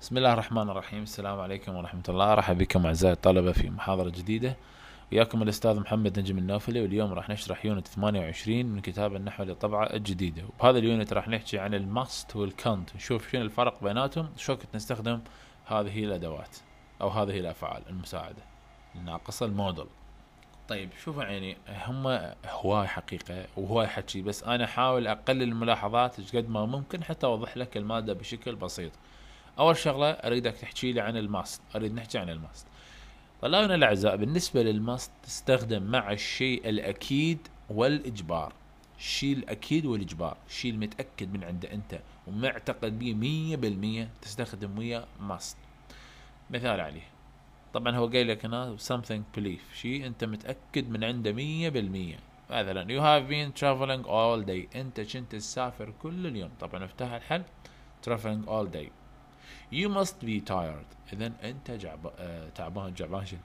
بسم الله الرحمن الرحيم السلام عليكم ورحمة الله ارحب بكم أعزائي الطلبة في محاضرة جديدة وياكم الأستاذ محمد نجم النوفلي واليوم راح نشرح يونت 28 من كتاب النحو للطبعة الجديدة وبهذا اليونت راح نحكي عن الماست والكانت نشوف شنو الفرق بيناتهم شو كنت نستخدم هذه الأدوات أو هذه الأفعال المساعدة الناقصة الموديل طيب شوف عيني هم هواي حقيقة وهواي حكي بس أنا أحاول أقلل الملاحظات قد ما ممكن حتى أوضح لك المادة بشكل بسيط اول شغله اريدك تحكي لي عن الماست اريد نحكي عن الماست طلابنا الاعزاء بالنسبه للماست تستخدم مع الشيء الاكيد والاجبار الشيء الاكيد والاجبار الشيء المتاكد من عنده انت ومعتقد به 100% تستخدم ويا ماست مثال عليه طبعا هو قايل لك هنا something belief شيء انت متاكد من عنده 100% مثلا you have been traveling all day انت كنت تسافر كل اليوم طبعا افتح الحل traveling all day You must be tired إذا أنت جعب... آه، تعبان جعبان شنو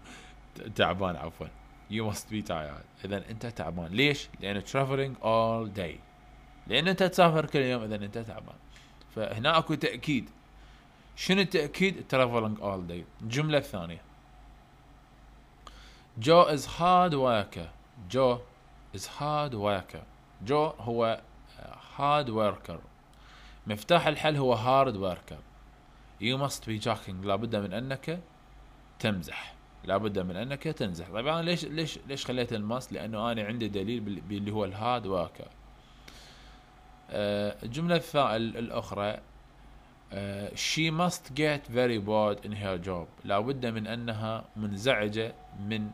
تعبان عفوا You must be tired إذا أنت تعبان ليش؟ لأن traveling all day لأن أنت تسافر كل يوم إذا أنت تعبان فهنا أكو تأكيد شنو التأكيد؟ traveling all day الجملة الثانية جو از هارد وركر جو از هارد وركر جو هو هارد آه، وركر مفتاح الحل هو هارد وركر يو ماست بي جاكينج لابد من انك تمزح لابد من انك تمزح طيب انا ليش ليش ليش خليت الماست لانه انا عندي دليل باللي هو الهاد وهكذا آه، الجملة الأخرى آه، she must get very bored in her job لابد من أنها منزعجة من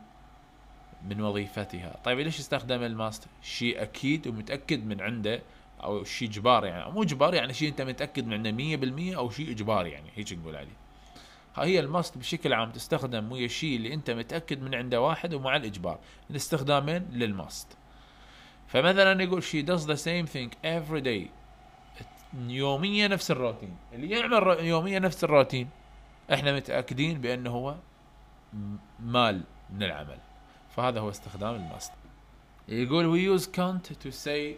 من وظيفتها طيب ليش استخدم الماست she أكيد ومتأكد من عنده او شيء اجبار يعني مو اجبار يعني شيء انت متاكد منه 100% او شيء اجباري يعني هيك نقول عليه هي الماست بشكل عام تستخدم ويا الشيء اللي انت متاكد من عنده واحد ومع الاجبار الاستخدامين للماست فمثلا يقول شي does the same thing every day يوميا نفس الروتين اللي يعمل يوميا نفس الروتين احنا متاكدين بانه هو مال من العمل فهذا هو استخدام الماست يقول we use can't to say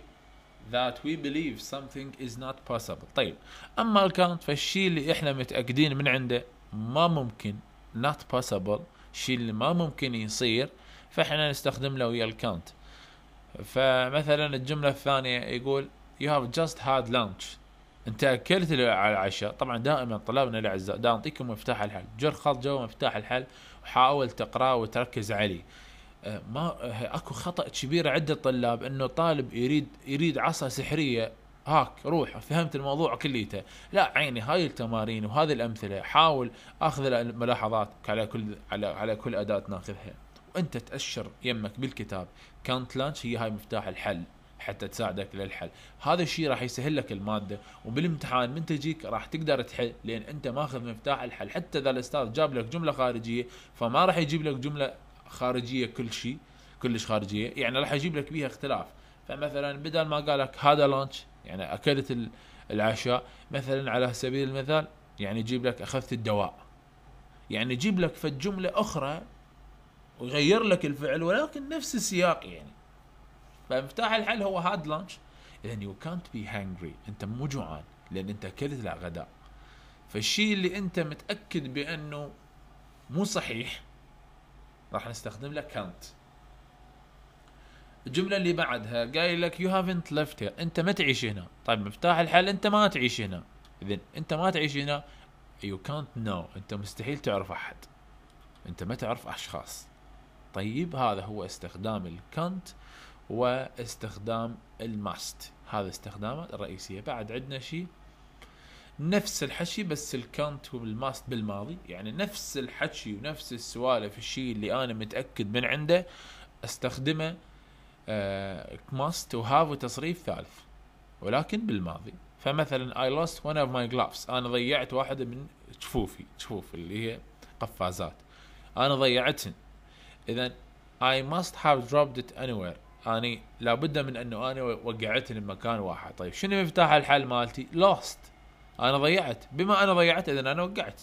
that we believe something is not possible طيب اما الكانت فالشيء اللي احنا متاكدين من عنده ما ممكن not possible الشيء اللي ما ممكن يصير فاحنا نستخدم له ويا الكانت فمثلا الجمله الثانيه يقول you have just had lunch انت اكلت على العشاء طبعا دائما طلابنا الاعزاء دائما نعطيكم مفتاح الحل جر خط جوا مفتاح الحل وحاول تقراه وتركز عليه آه، ما آه، اكو خطا كبير عند الطلاب انه طالب يريد يريد عصا سحريه هاك روح فهمت الموضوع كليته لا عيني هاي التمارين وهذه الامثله حاول اخذ الملاحظات على كل على على كل اداه ناخذها وانت تاشر يمك بالكتاب كانت لانش هي هاي مفتاح الحل حتى تساعدك للحل هذا الشيء راح يسهل لك المادة وبالامتحان من تجيك راح تقدر تحل لأن أنت ماخذ مفتاح الحل حتى إذا الأستاذ جاب لك جملة خارجية فما راح يجيب لك جملة خارجيه كل شيء كلش خارجيه يعني راح اجيب لك بيها اختلاف فمثلا بدل ما قال لك هذا لانش يعني اكلت العشاء مثلا على سبيل المثال يعني يجيب لك اخذت الدواء يعني يجيب لك في الجملة اخرى ويغير لك الفعل ولكن نفس السياق يعني فمفتاح الحل هو هاد لانش اذا يو كانت بي هانجري انت مو جوعان لان انت اكلت الغداء فالشيء اللي انت متاكد بانه مو صحيح راح نستخدم لك كانت الجملة اللي بعدها قايل لك يو هافنت ليفت هير انت ما تعيش هنا طيب مفتاح الحل انت ما تعيش هنا اذا انت ما تعيش هنا يو كانت نو انت مستحيل تعرف احد انت ما تعرف اشخاص طيب هذا هو استخدام الكانت واستخدام الماست هذا استخدامه الرئيسية بعد عندنا شيء نفس الحكي بس الكانت والماست بالماضي يعني نفس الحكي ونفس السوالف الشيء اللي انا متاكد من عنده استخدمه ماست آه، وهاف وتصريف ثالث ولكن بالماضي فمثلا I lost one of my gloves انا ضيعت واحدة من جفوفي جفوف اللي هي قفازات انا ضيعتهن اذا I must have dropped it anywhere اني لابد من انه انا وقعتهن بمكان واحد طيب شنو مفتاح الحل مالتي lost انا ضيعت بما انا ضيعت اذا انا وقعت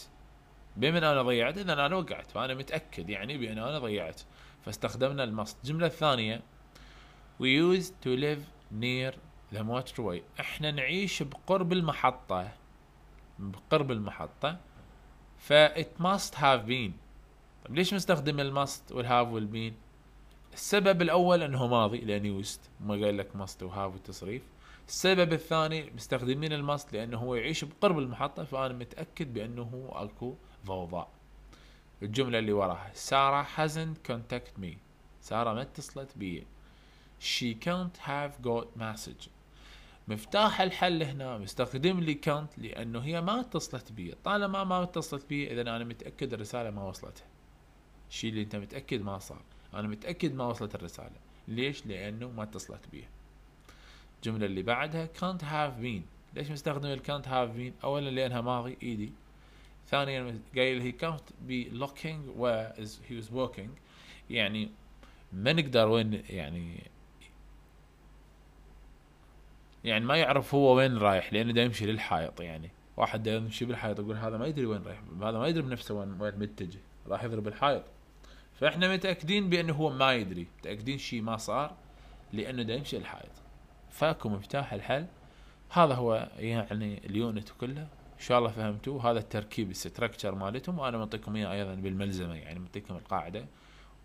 بما انا ضيعت اذا انا وقعت فانا متاكد يعني بان انا ضيعت فاستخدمنا المصد الجمله الثانيه we used to live near the motorway احنا نعيش بقرب المحطه بقرب المحطه ف it must have been طيب ليش مستخدم المصد والهاف والبين السبب الاول انه ماضي لان يوست ما قال لك ماست وهاف والتصريف السبب الثاني مستخدمين الماست لانه هو يعيش بقرب المحطه فانا متاكد بانه اكو ضوضاء الجمله اللي وراها ساره hasn't contact me ساره ما اتصلت بي she can't have got message مفتاح الحل هنا مستخدم لي كانت لانه هي ما اتصلت بي طالما ما اتصلت بي اذا انا متاكد الرساله ما وصلتها الشيء اللي انت متاكد ما صار انا متاكد ما وصلت الرساله ليش لانه ما اتصلت بيه الجملة اللي بعدها كانت هاف بين ليش مستخدم الكانت هاف بين أولا لأنها ماضي إيدي ثانيا قايل هي كانت بي لوكينج و هي واز ووكينج يعني ما نقدر وين يعني يعني ما يعرف هو وين رايح لانه دايم يمشي للحائط يعني واحد دايم يمشي بالحائط يقول هذا ما يدري وين رايح هذا ما يدري بنفسه وين وين متجه راح يضرب الحائط فاحنا متاكدين بانه هو ما يدري متاكدين شيء ما صار لانه دايم يمشي للحائط فاكو مفتاح الحل هذا هو يعني اليونت كله ان شاء الله فهمتوه هذا التركيب الستركتشر مالتهم وانا بعطيكم اياه ايضا بالملزمه يعني بعطيكم القاعده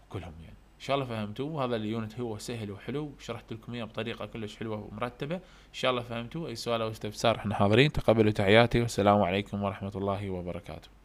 كلهم يعني ان شاء الله فهمتوه هذا اليونت هو سهل وحلو شرحت لكم اياه بطريقه كلش حلوه ومرتبه ان شاء الله فهمتوه اي سؤال او استفسار احنا حاضرين تقبلوا تحياتي والسلام عليكم ورحمه الله وبركاته